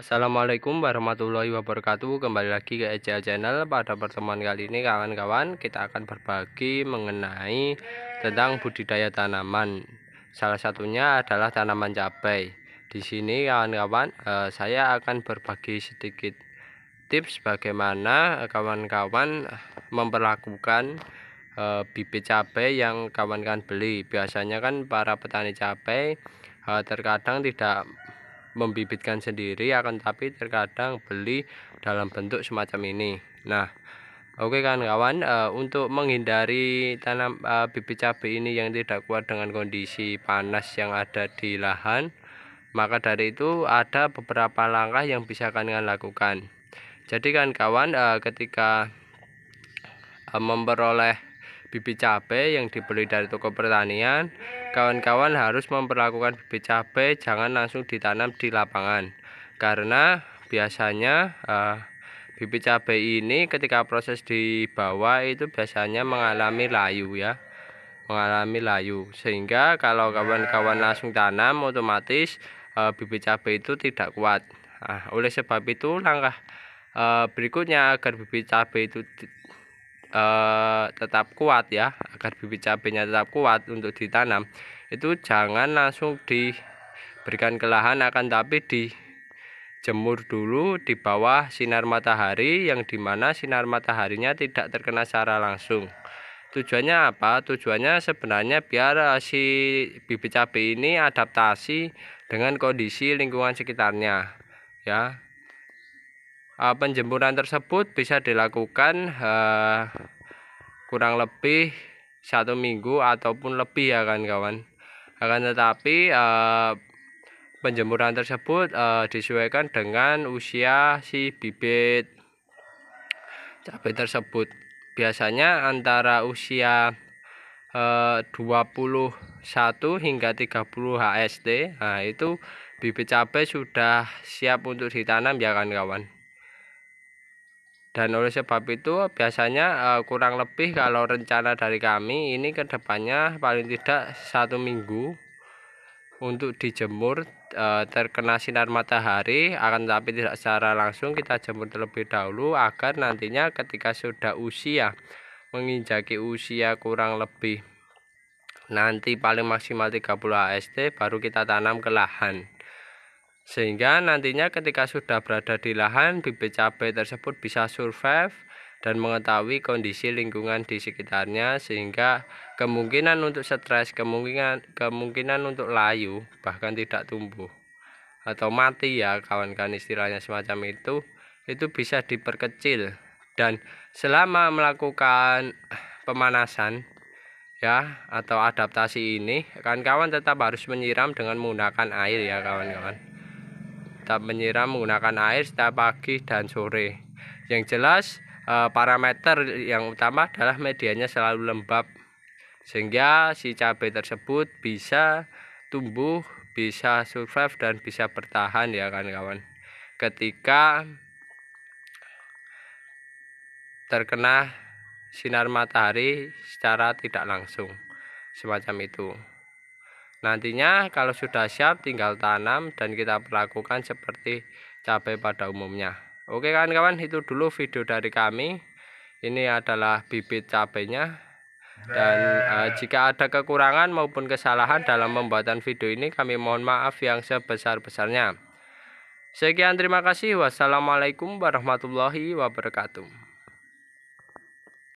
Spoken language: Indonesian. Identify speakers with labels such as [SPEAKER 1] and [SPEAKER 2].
[SPEAKER 1] Assalamualaikum warahmatullahi wabarakatuh Kembali lagi ke EJL Channel Pada pertemuan kali ini kawan-kawan Kita akan berbagi mengenai Tentang budidaya tanaman Salah satunya adalah tanaman cabai Di sini kawan-kawan eh, Saya akan berbagi sedikit Tips bagaimana eh, Kawan-kawan memperlakukan eh, Bibit cabai yang kawan-kawan beli Biasanya kan para petani cabai Terkadang tidak membibitkan sendiri akan tapi terkadang beli dalam bentuk semacam ini nah Oke kan kawan, uh, eh, untuk menghindari tanam uh, bibit cabai ini yang tidak kuat dengan kondisi panas yang ada di lahan, maka dari itu ada beberapa langkah yang bisa kalian lakukan. Jadi kan kawan, uh, eh, ketika uh, memperoleh bibit cabai yang dibeli dari toko pertanian, kawan-kawan harus memperlakukan bibit cabai jangan langsung ditanam di lapangan. Karena biasanya uh, bibit cabai ini ketika proses di bawah itu biasanya mengalami layu ya. Mengalami layu. Sehingga kalau kawan-kawan langsung tanam otomatis uh, bibit cabai itu tidak kuat. Nah, oleh sebab itu langkah uh, berikutnya agar bibit cabai itu eh, tetap kuat ya agar bibit cabenya tetap kuat untuk ditanam itu jangan langsung diberikan ke lahan akan tapi dijemur dulu di bawah sinar matahari yang dimana sinar mataharinya tidak terkena secara langsung tujuannya apa tujuannya sebenarnya biar eh, si bibit cabai ini adaptasi dengan kondisi lingkungan sekitarnya ya uh, eh, penjemuran tersebut bisa dilakukan uh, kurang lebih satu minggu ataupun lebih ya kan kawan akan tetapi uh, eh, penjemuran tersebut uh, disesuaikan dengan usia si bibit cabai tersebut biasanya antara usia uh, 21 hingga 30 HST nah itu bibit cabai sudah siap untuk ditanam ya kan kawan dan oleh sebab itu biasanya uh, kurang lebih kalau rencana dari kami ini kedepannya paling tidak satu minggu untuk dijemur uh, terkena sinar matahari akan tapi tidak secara langsung kita jemur terlebih dahulu agar nantinya ketika sudah usia menginjaki usia kurang lebih nanti paling maksimal 30 AST baru kita tanam ke lahan sehingga nantinya ketika sudah berada di lahan, bibit cabai tersebut bisa survive dan mengetahui kondisi lingkungan di sekitarnya sehingga kemungkinan untuk stres, kemungkinan kemungkinan untuk layu bahkan tidak tumbuh atau mati ya kawan-kawan istilahnya semacam itu itu bisa diperkecil dan selama melakukan pemanasan ya atau adaptasi ini kawan-kawan tetap harus menyiram dengan menggunakan air ya kawan-kawan tetap menyiram menggunakan air setiap pagi dan sore. Yang jelas eh, parameter yang utama adalah medianya selalu lembab sehingga si cabai tersebut bisa tumbuh, bisa survive dan bisa bertahan ya kan kawan. Ketika terkena sinar matahari secara tidak langsung semacam itu. Nantinya kalau sudah siap tinggal tanam dan kita perlakukan seperti cabai pada umumnya. Oke kawan-kawan itu dulu video dari kami. Ini adalah bibit cabainya. Dan uh, jika ada kekurangan maupun kesalahan dalam pembuatan video ini kami mohon maaf yang sebesar-besarnya. Sekian terima kasih. Wassalamualaikum warahmatullahi wabarakatuh.